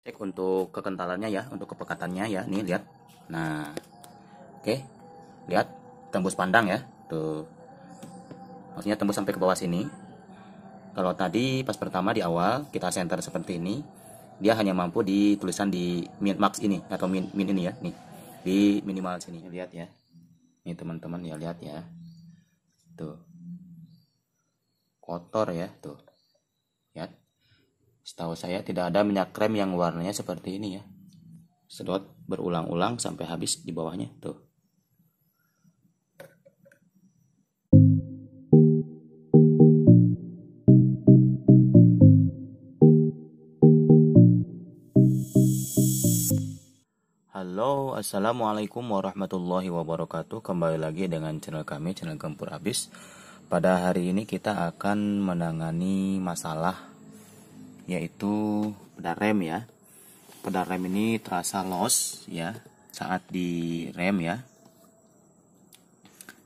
cek untuk kekentalannya ya untuk kepekatannya ya nih lihat nah oke okay. lihat tembus pandang ya tuh maksudnya tembus sampai ke bawah sini kalau tadi pas pertama di awal kita center seperti ini dia hanya mampu di tulisan di min max ini atau min, min ini ya nih di minimal sini lihat ya nih teman-teman ya lihat ya tuh kotor ya tuh Setahu saya tidak ada minyak krem yang warnanya seperti ini ya. Sedot berulang-ulang sampai habis di bawahnya tuh. Halo, Assalamualaikum warahmatullahi wabarakatuh Kembali lagi dengan channel kami, channel Gempur habis. Pada hari ini kita akan menangani masalah yaitu pedal rem ya. Pedal rem ini terasa los ya saat di rem ya.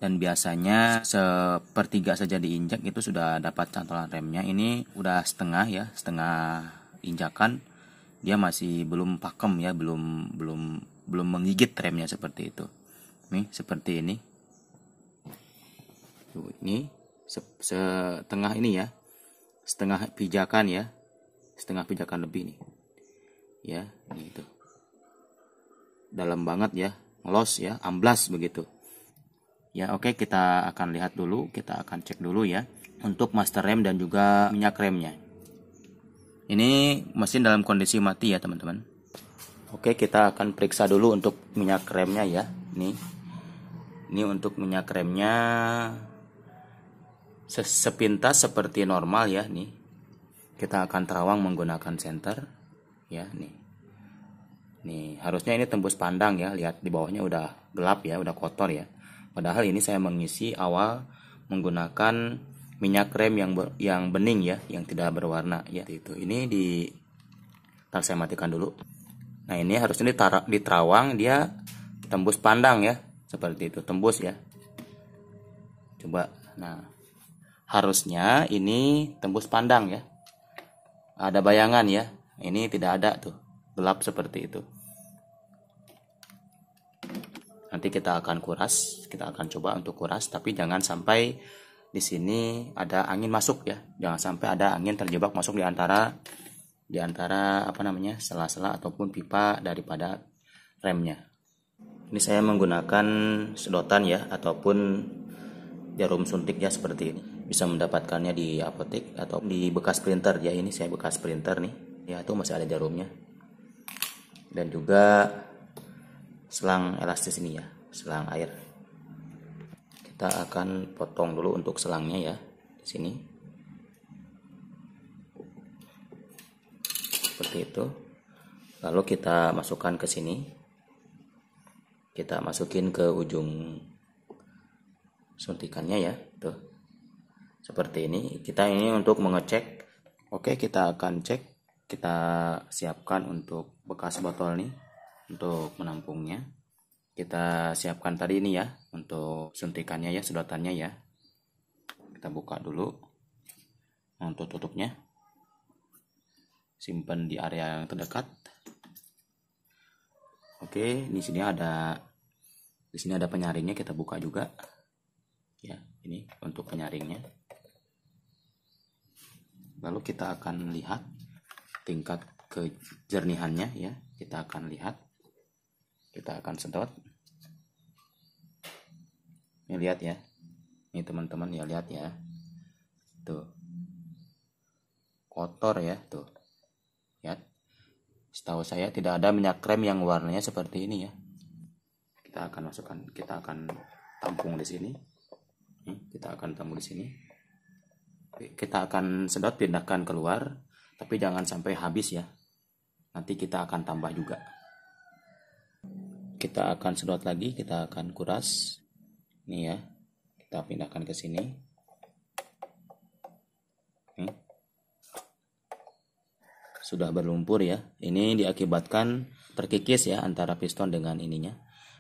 Dan biasanya sepertiga saja diinjak itu sudah dapat cantolan remnya. Ini udah setengah ya, setengah injakan dia masih belum pakem ya, belum belum belum menggigit remnya seperti itu. Nih, seperti ini. Tuh, ini setengah ini ya setengah pijakan ya setengah pijakan lebih nih ya gitu dalam banget ya ngelos ya amblas begitu ya oke okay, kita akan lihat dulu kita akan cek dulu ya untuk master rem dan juga minyak remnya ini mesin dalam kondisi mati ya teman-teman oke okay, kita akan periksa dulu untuk minyak remnya ya ini ini untuk minyak remnya sepintas seperti normal ya nih kita akan terawang menggunakan center ya nih nih harusnya ini tembus pandang ya lihat di bawahnya udah gelap ya udah kotor ya padahal ini saya mengisi awal menggunakan minyak rem yang ber, yang bening ya yang tidak berwarna ya itu ini di ntar saya matikan dulu nah ini harusnya di terawang dia tembus pandang ya seperti itu tembus ya coba nah harusnya ini tembus pandang ya ada bayangan ya ini tidak ada tuh gelap seperti itu nanti kita akan kuras kita akan coba untuk kuras tapi jangan sampai di sini ada angin masuk ya jangan sampai ada angin terjebak masuk di antara di antara apa namanya sela-sela ataupun pipa daripada remnya ini saya menggunakan sedotan ya ataupun jarum suntik ya seperti ini bisa mendapatkannya di apotek atau di bekas printer ya ini saya bekas printer nih ya itu masih ada jarumnya dan juga selang elastis ini ya selang air kita akan potong dulu untuk selangnya ya di sini seperti itu lalu kita masukkan ke sini kita masukin ke ujung suntikannya ya tuh seperti ini kita ini untuk mengecek oke kita akan cek kita siapkan untuk bekas botol nih untuk menampungnya kita siapkan tadi ini ya untuk suntikannya ya sedotannya ya kita buka dulu nah, untuk tutupnya simpan di area yang terdekat oke di sini ada di sini ada penyaringnya kita buka juga ya ini untuk penyaringnya lalu kita akan lihat tingkat kejernihannya ya kita akan lihat kita akan sedot ini lihat ya ini teman-teman ya lihat ya tuh kotor ya tuh ya setahu saya tidak ada minyak krem yang warnanya seperti ini ya kita akan masukkan kita akan tampung di sini hmm, kita akan tampung di sini kita akan sedot pindahkan keluar tapi jangan sampai habis ya nanti kita akan tambah juga kita akan sedot lagi kita akan kuras ini ya kita pindahkan ke sini ini. Hmm. sudah berlumpur ya ini diakibatkan terkikis ya antara piston dengan ininya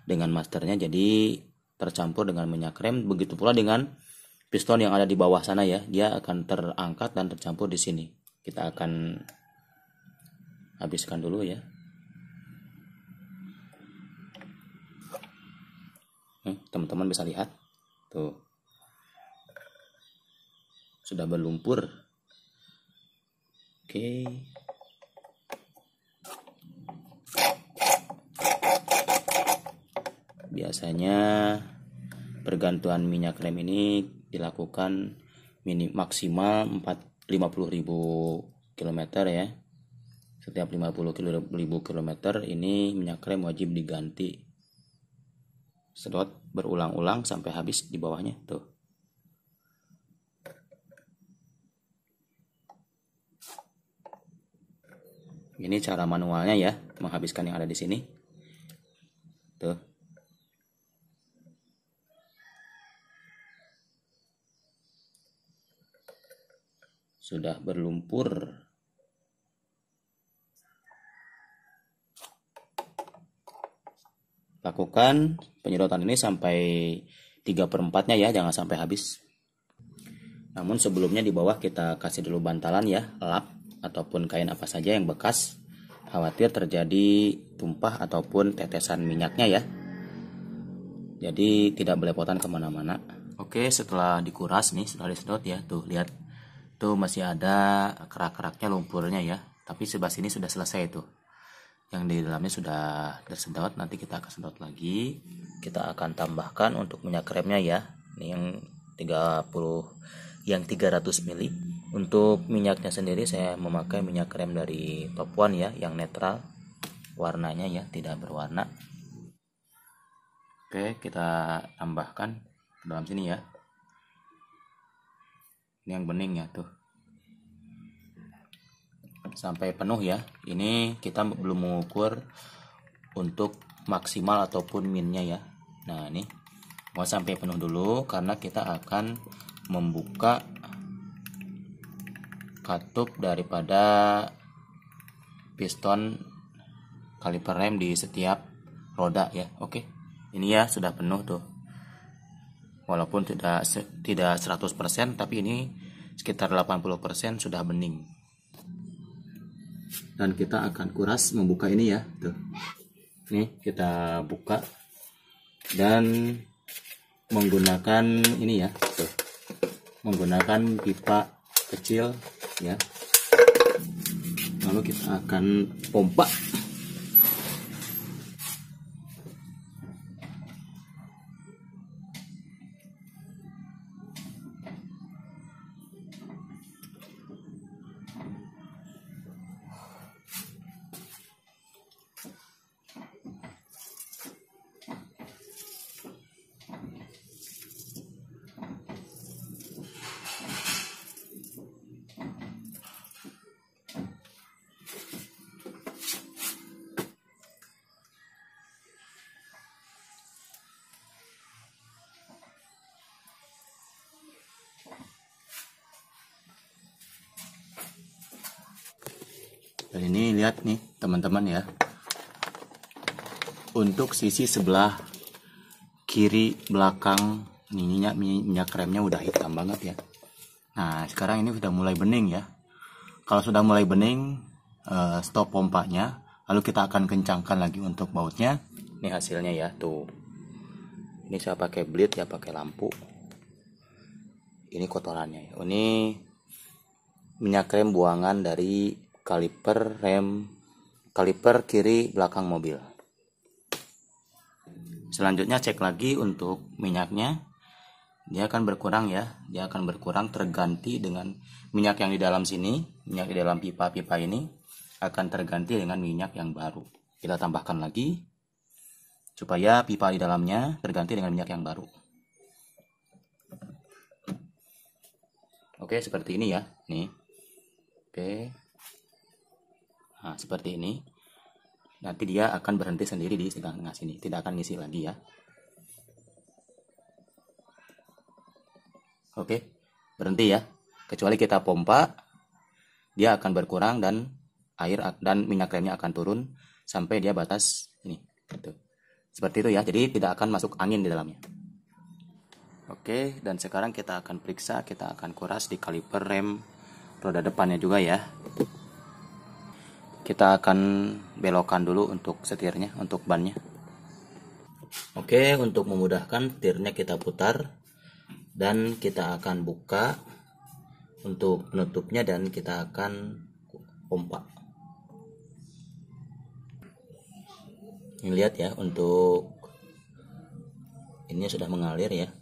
dengan masternya jadi tercampur dengan minyak rem begitu pula dengan piston yang ada di bawah sana ya dia akan terangkat dan tercampur di sini kita akan habiskan dulu ya hmm, teman-teman bisa lihat tuh sudah berlumpur oke biasanya pergantuan minyak rem ini dilakukan mini maksimal 4 ribu kilometer ya. Setiap 50 ribu km ini minyak rem wajib diganti. Sedot berulang-ulang sampai habis di bawahnya tuh. Ini cara manualnya ya, menghabiskan yang ada di sini. Tuh. sudah berlumpur lakukan penyedotan ini sampai 3 per 4 nya ya jangan sampai habis namun sebelumnya di bawah kita kasih dulu bantalan ya lap ataupun kain apa saja yang bekas khawatir terjadi tumpah ataupun tetesan minyaknya ya jadi tidak belepotan kemana-mana oke setelah dikuras nih setelah disedot ya tuh lihat itu masih ada kerak-keraknya lumpurnya ya. Tapi sebelah sini sudah selesai itu. Yang di dalamnya sudah tersedot. Nanti kita akan sedot lagi. Kita akan tambahkan untuk minyak remnya ya. Ini yang 30 yang 300 ml. Untuk minyaknya sendiri saya memakai minyak rem dari Top ya yang netral warnanya ya tidak berwarna. Oke, kita tambahkan ke dalam sini ya ini yang bening ya tuh sampai penuh ya ini kita belum mengukur untuk maksimal ataupun minnya ya nah ini mau sampai penuh dulu karena kita akan membuka katup daripada piston kaliper rem di setiap roda ya oke ini ya sudah penuh tuh walaupun tidak tidak 100% tapi ini sekitar 80% sudah bening dan kita akan kuras membuka ini ya tuh ini kita buka dan menggunakan ini ya tuh menggunakan pipa kecil ya lalu kita akan pompa lihat nih teman-teman ya untuk sisi sebelah kiri belakang minyak minyak remnya udah hitam banget ya nah sekarang ini sudah mulai bening ya kalau sudah mulai bening eh, stop pompanya lalu kita akan kencangkan lagi untuk bautnya ini hasilnya ya tuh ini saya pakai bleed ya pakai lampu ini kotorannya ini minyak rem buangan dari kaliper rem, kaliper kiri belakang mobil. Selanjutnya cek lagi untuk minyaknya. Dia akan berkurang ya, dia akan berkurang terganti dengan minyak yang di dalam sini, minyak di dalam pipa-pipa ini akan terganti dengan minyak yang baru. Kita tambahkan lagi supaya pipa di dalamnya terganti dengan minyak yang baru. Oke, seperti ini ya. Nih. Oke nah, seperti ini nanti dia akan berhenti sendiri di segang tengah sini tidak akan ngisi lagi ya oke berhenti ya kecuali kita pompa dia akan berkurang dan air dan minyak remnya akan turun sampai dia batas ini gitu. seperti itu ya jadi tidak akan masuk angin di dalamnya Oke, dan sekarang kita akan periksa, kita akan kuras di kaliper rem roda depannya juga ya kita akan belokan dulu untuk setirnya untuk bannya oke untuk memudahkan setirnya kita putar dan kita akan buka untuk penutupnya dan kita akan pompa ini lihat ya untuk ini sudah mengalir ya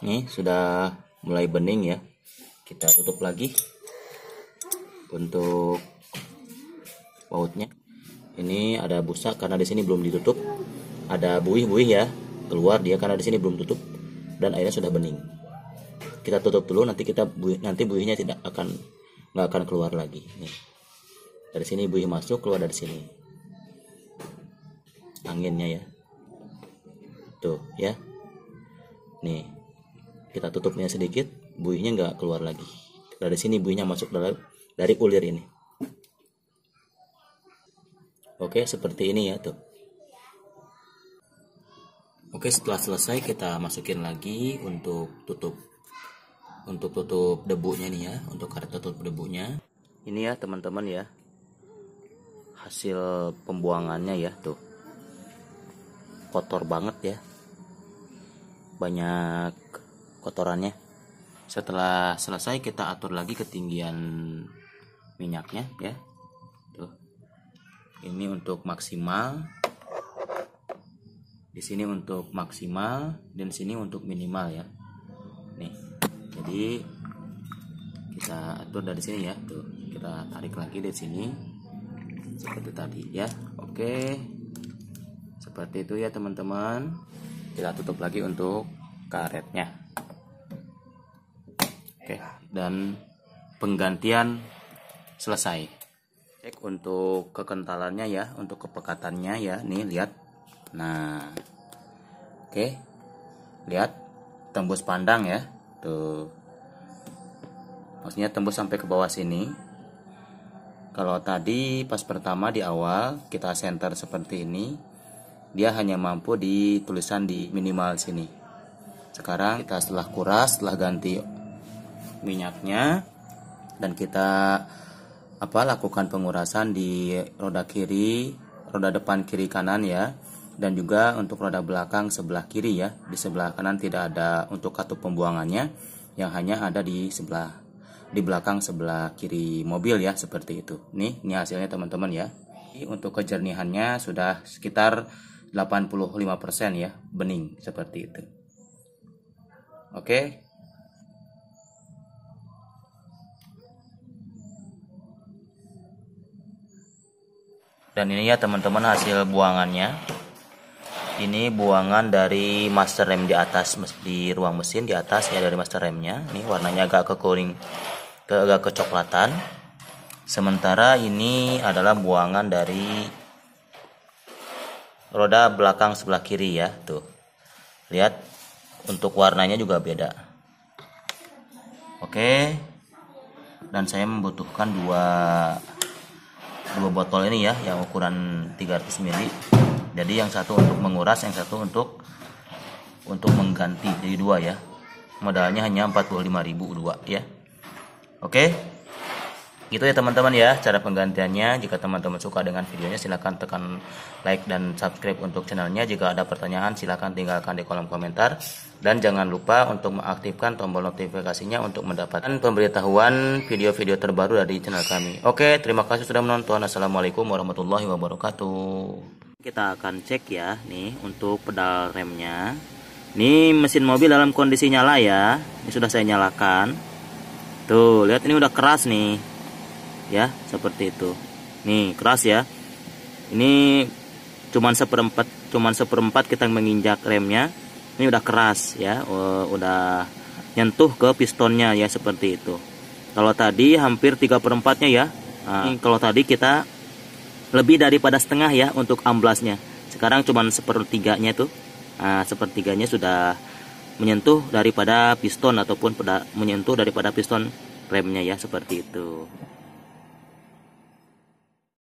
ini sudah mulai bening ya kita tutup lagi untuk bautnya ini ada busa karena di sini belum ditutup ada buih-buih ya keluar dia karena di sini belum tutup dan airnya sudah bening kita tutup dulu nanti kita buih, nanti buihnya tidak akan nggak akan keluar lagi nih dari sini buih masuk keluar dari sini anginnya ya tuh ya nih kita tutupnya sedikit buihnya nggak keluar lagi dari sini buihnya masuk dari dari ulir ini oke seperti ini ya tuh oke setelah selesai kita masukin lagi untuk tutup untuk tutup debunya nih ya untuk karet tutup debunya ini ya teman-teman ya hasil pembuangannya ya tuh kotor banget ya banyak kotorannya setelah selesai kita atur lagi ketinggian minyaknya ya tuh ini untuk maksimal di sini untuk maksimal dan sini untuk minimal ya nih jadi kita atur dari sini ya tuh kita tarik lagi dari sini seperti tadi ya oke seperti itu ya teman-teman kita tutup lagi untuk karetnya dan penggantian selesai cek untuk kekentalannya ya untuk kepekatannya ya nih lihat nah oke lihat tembus pandang ya tuh maksudnya tembus sampai ke bawah sini kalau tadi pas pertama di awal kita center seperti ini dia hanya mampu di tulisan di minimal sini sekarang kita setelah kuras setelah ganti minyaknya dan kita apa lakukan pengurasan di roda kiri, roda depan kiri kanan ya. Dan juga untuk roda belakang sebelah kiri ya. Di sebelah kanan tidak ada untuk katup pembuangannya yang hanya ada di sebelah di belakang sebelah kiri mobil ya seperti itu. Nih, ini hasilnya teman-teman ya. Untuk kejernihannya sudah sekitar 85% ya, bening seperti itu. Oke, dan ini ya teman-teman hasil buangannya ini buangan dari master rem di atas di ruang mesin di atas ya dari master remnya ini warnanya agak ke ke agak kecoklatan sementara ini adalah buangan dari roda belakang sebelah kiri ya tuh lihat untuk warnanya juga beda oke dan saya membutuhkan dua dua botol ini ya yang ukuran 300 ml jadi yang satu untuk menguras yang satu untuk untuk mengganti jadi dua ya modalnya hanya 45.000 dua ya oke gitu ya teman-teman ya cara penggantiannya jika teman-teman suka dengan videonya silahkan tekan like dan subscribe untuk channelnya jika ada pertanyaan silahkan tinggalkan di kolom komentar dan jangan lupa untuk mengaktifkan tombol notifikasinya untuk mendapatkan pemberitahuan video-video terbaru dari channel kami oke terima kasih sudah menonton assalamualaikum warahmatullahi wabarakatuh kita akan cek ya nih untuk pedal remnya ini mesin mobil dalam kondisi nyala ya ini sudah saya nyalakan tuh lihat ini udah keras nih ya seperti itu nih keras ya ini cuman seperempat cuman seperempat kita menginjak remnya ini udah keras ya udah nyentuh ke pistonnya ya seperti itu kalau tadi hampir 3 perempatnya ya nah, hmm. kalau tadi kita lebih daripada setengah ya untuk amblasnya sekarang cuman sepertiganya itu nah, sepertiganya sudah menyentuh daripada piston ataupun menyentuh daripada piston remnya ya seperti itu